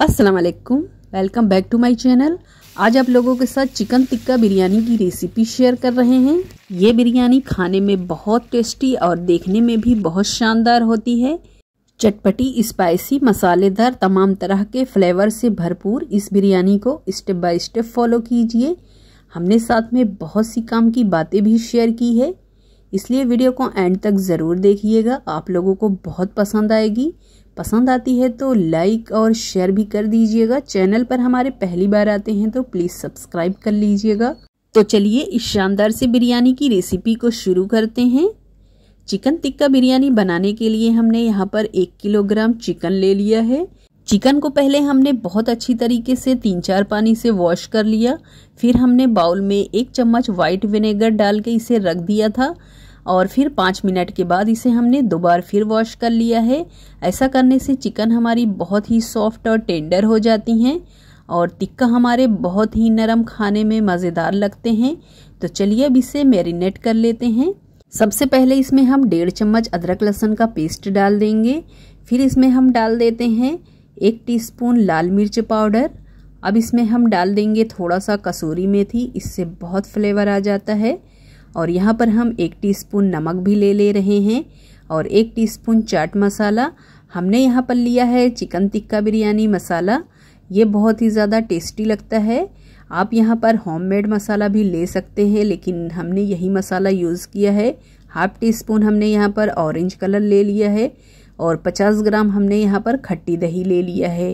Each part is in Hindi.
Aslam welcome back to my channel आज आप लोगों के साथ चिकन टिक्का बिरयानी की रेसिपी शेयर कर रहे हैं ये बिरयानी खाने में बहुत टेस्टी और देखने में भी बहुत शानदार होती है चटपटी स्पाइसी मसालेदार तमाम तरह के फ्लेवर से भरपूर इस बिरयानी को स्टेप बाय स्टेप फॉलो कीजिए हमने साथ में बहुत सी काम की बातें भी शेयर की है इसलिए वीडियो को एंड तक ज़रूर देखिएगा आप लोगों को बहुत पसंद आएगी पसंद आती है तो लाइक और शेयर भी कर दीजिएगा चैनल पर हमारे पहली बार आते हैं तो प्लीज़ सब्सक्राइब कर लीजिएगा तो चलिए इस शानदार से बिरयानी की रेसिपी को शुरू करते हैं चिकन टिक्का बिरयानी बनाने के लिए हमने यहाँ पर एक किलोग्राम चिकन ले लिया है चिकन को पहले हमने बहुत अच्छी तरीके से तीन चार पानी से वॉश कर लिया फिर हमने बाउल में एक चम्मच व्हाइट विनेगर डाल के इसे रख दिया था और फिर पाँच मिनट के बाद इसे हमने दोबार फिर वॉश कर लिया है ऐसा करने से चिकन हमारी बहुत ही सॉफ्ट और टेंडर हो जाती हैं और टिक्का हमारे बहुत ही नरम खाने में मज़ेदार लगते हैं तो चलिए अब इसे मैरिनेट कर लेते हैं सबसे पहले इसमें हम डेढ़ चम्मच अदरक लहसुन का पेस्ट डाल देंगे फिर इसमें हम डाल देते हैं एक टीस्पून लाल मिर्च पाउडर अब इसमें हम डाल देंगे थोड़ा सा कसूरी मेथी इससे बहुत फ्लेवर आ जाता है और यहाँ पर हम एक टीस्पून नमक भी ले ले रहे हैं और एक टीस्पून चाट मसाला हमने यहाँ पर लिया है चिकन टिक्का बिरयानी मसाला ये बहुत ही ज़्यादा टेस्टी लगता है आप यहाँ पर होममेड मसाला भी ले सकते हैं लेकिन हमने यही मसाला यूज़ किया है हाफ टी स्पून हमने यहाँ पर ऑरेंज कलर ले लिया है और 50 ग्राम हमने यहाँ पर खट्टी दही ले लिया है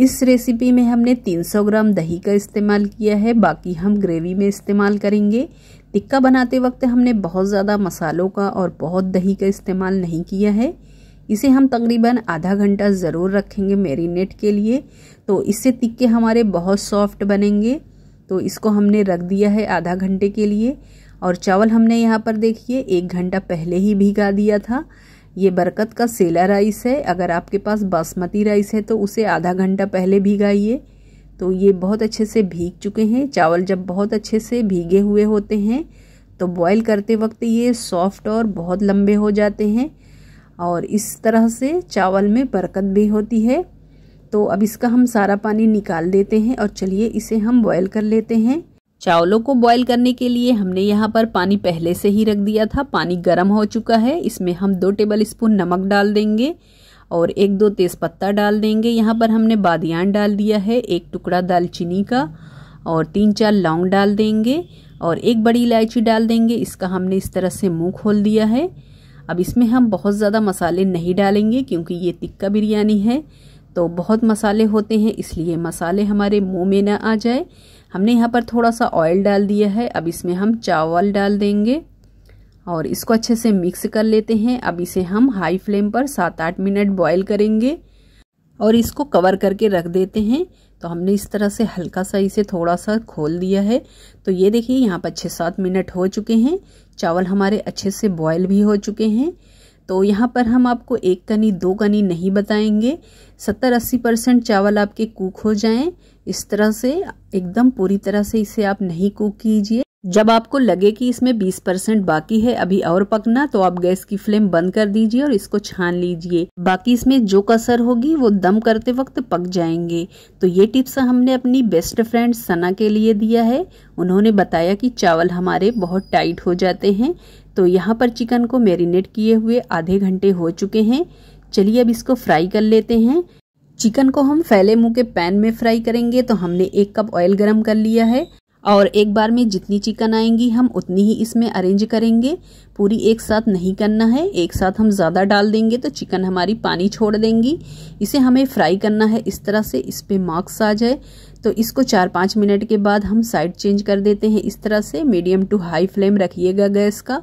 इस रेसिपी में हमने 300 ग्राम दही का इस्तेमाल किया है बाकी हम ग्रेवी में इस्तेमाल करेंगे टिक्का बनाते वक्त हमने बहुत ज़्यादा मसालों का और बहुत दही का इस्तेमाल नहीं किया है इसे हम तकरीबन आधा घंटा ज़रूर रखेंगे मेरीनेट के लिए तो इससे टिक्के हमारे बहुत सॉफ्ट बनेंगे तो इसको हमने रख दिया है आधा घंटे के लिए और चावल हमने यहाँ पर देखिए एक घंटा पहले ही भिगा दिया था ये बरकत का सेला राइस है अगर आपके पास बासमती राइस है तो उसे आधा घंटा पहले भिगाइए तो ये बहुत अच्छे से भीग चुके हैं चावल जब बहुत अच्छे से भीगे हुए होते हैं तो बॉयल करते वक्त ये सॉफ्ट और बहुत लंबे हो जाते हैं और इस तरह से चावल में बरकत भी होती है तो अब इसका हम सारा पानी निकाल देते हैं और चलिए इसे हम बॉयल कर लेते हैं चावलों को बॉईल करने के लिए हमने यहाँ पर पानी पहले से ही रख दिया था पानी गर्म हो चुका है इसमें हम दो टेबल स्पून नमक डाल देंगे और एक दो तेज़पत्ता डाल देंगे यहाँ पर हमने बादियान डाल दिया है एक टुकड़ा दालचीनी का और तीन चार लौंग डाल देंगे और एक बड़ी इलायची डाल देंगे इसका हमने इस तरह से मुंह खोल दिया है अब इसमें हम बहुत ज़्यादा मसाले नहीं डालेंगे क्योंकि ये तिक्का बिरयानी है तो बहुत मसाले होते हैं इसलिए मसाले हमारे मुंह में ना आ जाए हमने यहाँ पर थोड़ा सा ऑयल डाल दिया है अब इसमें हम चावल डाल देंगे और इसको अच्छे से मिक्स कर लेते हैं अब इसे हम हाई फ्लेम पर सात आठ मिनट बॉईल करेंगे और इसको कवर करके रख देते हैं तो हमने इस तरह से हल्का सा इसे थोड़ा सा खोल दिया है तो ये देखिए यहाँ पर छः सात मिनट हो चुके हैं चावल हमारे अच्छे से बॉयल भी हो चुके हैं तो यहाँ पर हम आपको एक कनी दो कनी नहीं बताएंगे सत्तर अस्सी परसेंट चावल आपके कुक हो जाएं इस तरह से एकदम पूरी तरह से इसे आप नहीं कुक कीजिए जब आपको लगे कि इसमें 20 परसेंट बाकी है अभी और पकना तो आप गैस की फ्लेम बंद कर दीजिए और इसको छान लीजिए बाकी इसमें जो कसर होगी वो दम करते वक्त पक जाएंगे तो ये टिप्स हमने अपनी बेस्ट फ्रेंड सना के लिए दिया है उन्होंने बताया कि चावल हमारे बहुत टाइट हो जाते हैं तो यहाँ पर चिकन को मैरिनेट किए हुए आधे घंटे हो चुके हैं चलिए अब इसको फ्राई कर लेते हैं चिकन को हम फैले मुंह के पैन में फ्राई करेंगे तो हमने एक कप ऑयल गरम कर लिया है और एक बार में जितनी चिकन आएंगी हम उतनी ही इसमें अरेंज करेंगे पूरी एक साथ नहीं करना है एक साथ हम ज़्यादा डाल देंगे तो चिकन हमारी पानी छोड़ देंगी इसे हमें फ्राई करना है इस तरह से इस पर मार्क्स आ जाए तो इसको चार पाँच मिनट के बाद हम साइड चेंज कर देते हैं इस तरह से मीडियम टू हाई फ्लेम रखिएगा गैस का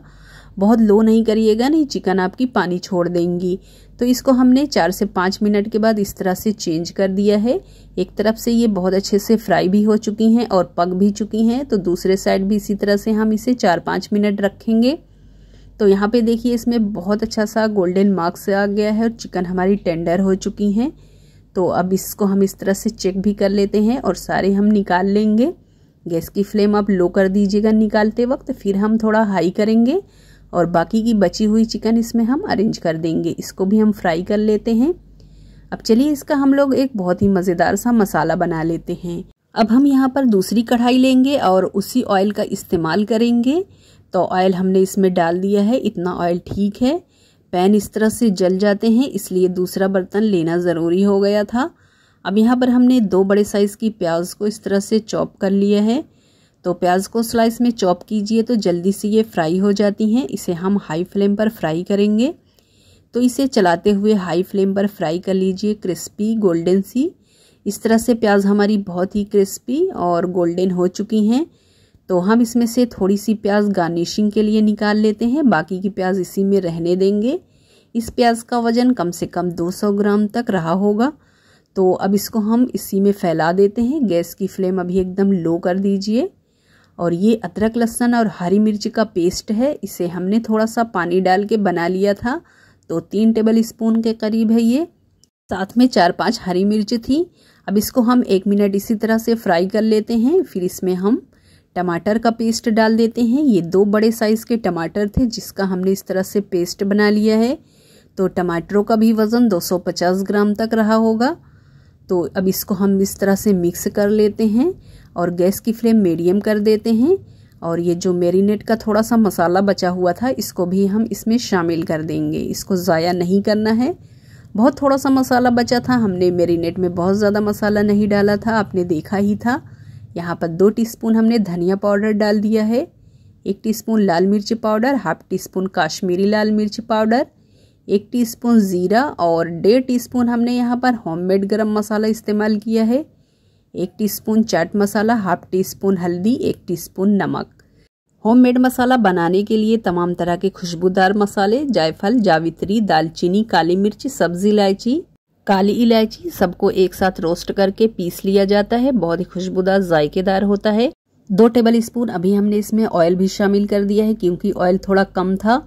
बहुत लो नहीं करिएगा नहीं चिकन आपकी पानी छोड़ देंगी तो इसको हमने चार से पाँच मिनट के बाद इस तरह से चेंज कर दिया है एक तरफ से ये बहुत अच्छे से फ्राई भी हो चुकी हैं और पक भी चुकी हैं तो दूसरे साइड भी इसी तरह से हम इसे चार पाँच मिनट रखेंगे तो यहाँ पे देखिए इसमें बहुत अच्छा सा गोल्डन मार्क्स आ गया है और चिकन हमारी टेंडर हो चुकी हैं तो अब इसको हम इस तरह से चेक भी कर लेते हैं और सारे हम निकाल लेंगे गैस की फ्लेम आप लो कर दीजिएगा निकालते वक्त फिर हम थोड़ा हाई करेंगे और बाकी की बची हुई चिकन इसमें हम अरेंज कर देंगे इसको भी हम फ्राई कर लेते हैं अब चलिए इसका हम लोग एक बहुत ही मज़ेदार सा मसाला बना लेते हैं अब हम यहाँ पर दूसरी कढ़ाई लेंगे और उसी ऑयल का इस्तेमाल करेंगे तो ऑयल हमने इसमें डाल दिया है इतना ऑयल ठीक है पैन इस तरह से जल जाते हैं इसलिए दूसरा बर्तन लेना ज़रूरी हो गया था अब यहाँ पर हमने दो बड़े साइज़ की प्याज को इस तरह से चॉप कर लिया है तो प्याज को स्लाइस में चॉप कीजिए तो जल्दी से ये फ्राई हो जाती हैं इसे हम हाई फ्लेम पर फ्राई करेंगे तो इसे चलाते हुए हाई फ्लेम पर फ्राई कर लीजिए क्रिस्पी गोल्डन सी इस तरह से प्याज हमारी बहुत ही क्रिस्पी और गोल्डन हो चुकी हैं तो हम इसमें से थोड़ी सी प्याज गार्निशिंग के लिए निकाल लेते हैं बाकी की प्याज इसी में रहने देंगे इस प्याज का वज़न कम से कम 200 ग्राम तक रहा होगा तो अब इसको हम इसी में फैला देते हैं गैस की फ्लेम अभी एकदम लो कर दीजिए और ये अदरक लहसन और हरी मिर्च का पेस्ट है इसे हमने थोड़ा सा पानी डाल के बना लिया था तो तीन टेबल स्पून के करीब है ये साथ में चार पांच हरी मिर्च थी अब इसको हम एक मिनट इसी तरह से फ्राई कर लेते हैं फिर इसमें हम टमाटर का पेस्ट डाल देते हैं ये दो बड़े साइज़ के टमाटर थे जिसका हमने इस तरह से पेस्ट बना लिया है तो टमाटरों का भी वज़न 250 ग्राम तक रहा होगा तो अब इसको हम इस तरह से मिक्स कर लेते हैं और गैस की फ्लेम मीडियम कर देते हैं और ये जो मेरीनेट का थोड़ा सा मसाला बचा हुआ था इसको भी हम इसमें शामिल कर देंगे इसको ज़ाया नहीं करना है बहुत थोड़ा सा मसाला बचा था हमने मेरीनेट में बहुत ज़्यादा मसाला नहीं डाला था आपने देखा ही था यहाँ पर दो टीस्पून हमने धनिया पाउडर डाल दिया है एक टीस्पून लाल मिर्च powder half teaspoon Kashmiri लाल मिर्च पाउडर एक टीस्पून ज़ीरा और डेढ़ टीस्पून हमने यहाँ पर होममेड गरम मसाला इस्तेमाल किया है एक teaspoon chaat masala half teaspoon हल्दी एक टीस्पून नमक होममेड मसाला बनाने के लिए तमाम तरह के खुशबूदार मसाले जायफल जावित्री दालचीनी काली मिर्च सब्जी इलायची काली इलायची सबको एक साथ रोस्ट करके पीस लिया जाता है बहुत ही खुशबूदार जायकेदार होता है दो टेबल स्पून अभी हमने इसमें ऑयल भी शामिल कर दिया है क्योंकि ऑयल थोड़ा कम था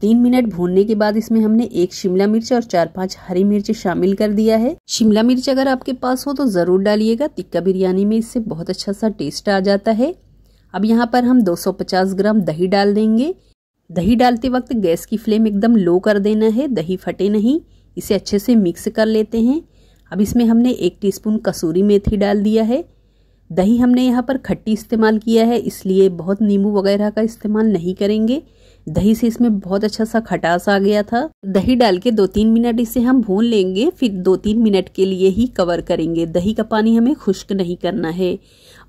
तीन मिनट भूनने के बाद इसमें हमने एक शिमला मिर्च और चार पांच हरी मिर्च शामिल कर दिया है शिमला मिर्च अगर आपके पास हो तो ज़रूर डालिएगा तिक्का बिरयानी में इससे बहुत अच्छा सा टेस्ट आ जाता है अब यहाँ पर हम 250 ग्राम दही डाल देंगे दही डालते वक्त गैस की फ्लेम एकदम लो कर देना है दही फटे नहीं इसे अच्छे से मिक्स कर लेते हैं अब इसमें हमने एक टी कसूरी मेथी डाल दिया है दही हमने यहाँ पर खट्टी इस्तेमाल किया है इसलिए बहुत नींबू वगैरह का इस्तेमाल नहीं करेंगे दही से इसमें बहुत अच्छा सा खटास आ गया था दही डाल के दो तीन मिनट इसे हम भून लेंगे फिर दो तीन मिनट के लिए ही कवर करेंगे दही का पानी हमें खुश्क नहीं करना है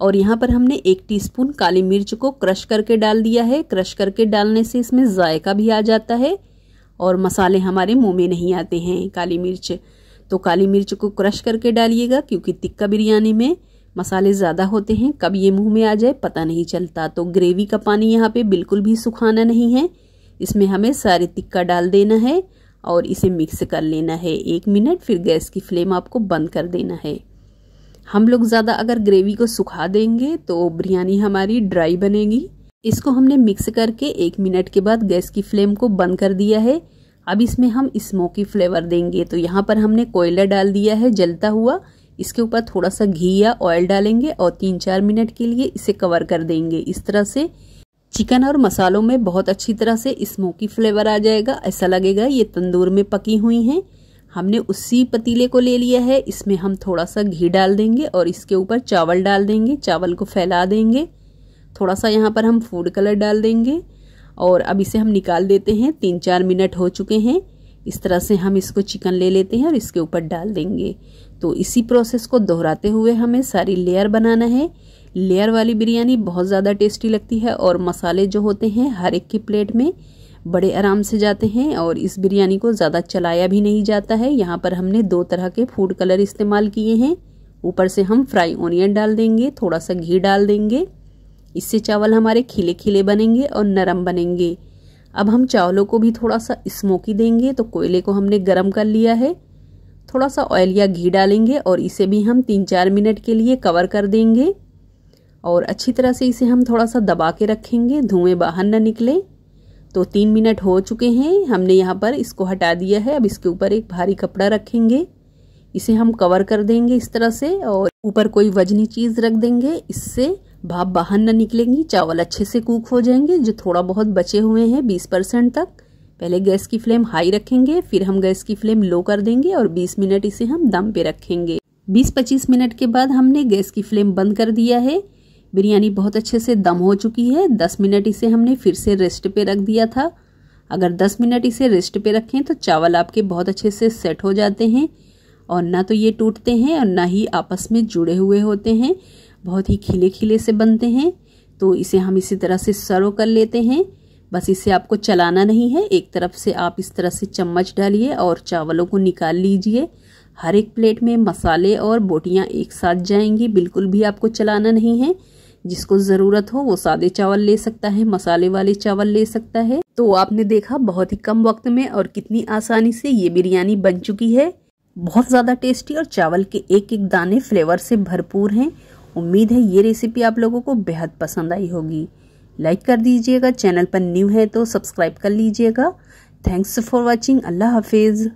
और यहाँ पर हमने एक टीस्पून काली मिर्च को क्रश करके डाल दिया है क्रश करके डालने से इसमें जायका भी आ जाता है और मसाले हमारे मुँह में नहीं आते हैं काली मिर्च तो काली मिर्च को क्रश करके डालिएगा क्योंकि तिक्का बिरयानी में मसाले ज़्यादा होते हैं कब ये मुंह में आ जाए पता नहीं चलता तो ग्रेवी का पानी यहाँ पे बिल्कुल भी सुखाना नहीं है इसमें हमें सारे तिक्का डाल देना है और इसे मिक्स कर लेना है एक मिनट फिर गैस की फ्लेम आपको बंद कर देना है हम लोग ज़्यादा अगर ग्रेवी को सुखा देंगे तो बिरयानी हमारी ड्राई बनेगी इसको हमने मिक्स करके एक मिनट के बाद गैस की फ्लेम को बंद कर दिया है अब इसमें हम स्मोकी फ्लेवर देंगे तो यहाँ पर हमने कोयला डाल दिया है जलता हुआ इसके ऊपर थोड़ा सा घी या ऑयल डालेंगे और तीन चार मिनट के लिए इसे कवर कर देंगे इस तरह से चिकन और मसालों में बहुत अच्छी तरह से स्मोकी फ्लेवर आ जाएगा ऐसा लगेगा ये तंदूर में पकी हुई हैं हमने उसी पतीले को ले लिया है इसमें हम थोड़ा सा घी डाल देंगे और इसके ऊपर चावल डाल देंगे चावल को फैला देंगे थोड़ा सा यहाँ पर हम फूड कलर डाल देंगे और अब इसे हम निकाल देते हैं तीन चार मिनट हो चुके हैं इस तरह से हम इसको चिकन ले लेते हैं और इसके ऊपर डाल देंगे तो इसी प्रोसेस को दोहराते हुए हमें सारी लेयर बनाना है लेयर वाली बिरयानी बहुत ज़्यादा टेस्टी लगती है और मसाले जो होते हैं हर एक की प्लेट में बड़े आराम से जाते हैं और इस बिरयानी को ज़्यादा चलाया भी नहीं जाता है यहाँ पर हमने दो तरह के फूड कलर इस्तेमाल किए हैं ऊपर से हम फ्राई ऑनियन डाल देंगे थोड़ा सा घी डाल देंगे इससे चावल हमारे खिले खिले बनेंगे और नरम बनेंगे अब हम चावलों को भी थोड़ा सा स्मोकी देंगे तो कोयले को हमने गर्म कर लिया है थोड़ा सा ऑयल या घी डालेंगे और इसे भी हम तीन चार मिनट के लिए कवर कर देंगे और अच्छी तरह से इसे हम थोड़ा सा दबा के रखेंगे धुएं बाहर न निकले तो तीन मिनट हो चुके हैं हमने यहाँ पर इसको हटा दिया है अब इसके ऊपर एक भारी कपड़ा रखेंगे इसे हम कवर कर देंगे इस तरह से और ऊपर कोई वजनी चीज़ रख देंगे इससे भाप बाहर ना निकलेंगी चावल अच्छे से कुक हो जाएंगे जो थोड़ा बहुत बचे हुए हैं बीस परसेंट तक पहले गैस की फ्लेम हाई रखेंगे फिर हम गैस की फ्लेम लो कर देंगे और 20 मिनट इसे हम दम पे रखेंगे 20-25 मिनट के बाद हमने गैस की फ्लेम बंद कर दिया है बिरयानी बहुत अच्छे से दम हो चुकी है 10 मिनट इसे हमने फिर से रेस्ट पे रख दिया था अगर 10 मिनट इसे रेस्ट पे रखें तो चावल आपके बहुत अच्छे से सेट हो जाते हैं और ना तो ये टूटते हैं और ना ही आपस में जुड़े हुए होते हैं बहुत ही खिले खिले से बनते हैं तो इसे हम इसी तरह से सर्व कर लेते हैं बस इसे आपको चलाना नहीं है एक तरफ से आप इस तरह से चम्मच डालिए और चावलों को निकाल लीजिए हर एक प्लेट में मसाले और बोटियाँ एक साथ जाएंगी बिल्कुल भी आपको चलाना नहीं है जिसको ज़रूरत हो वो सादे चावल ले सकता है मसाले वाले चावल ले सकता है तो आपने देखा बहुत ही कम वक्त में और कितनी आसानी से ये बिरयानी बन चुकी है बहुत ज़्यादा टेस्टी और चावल के एक एक दाने फ्लेवर से भरपूर हैं उम्मीद है ये रेसिपी आप लोगों को बेहद पसंद आई होगी लाइक कर दीजिएगा चैनल पर न्यू है तो सब्सक्राइब कर लीजिएगा थैंक्स फॉर वॉचिंग अल्लाह हाफिज़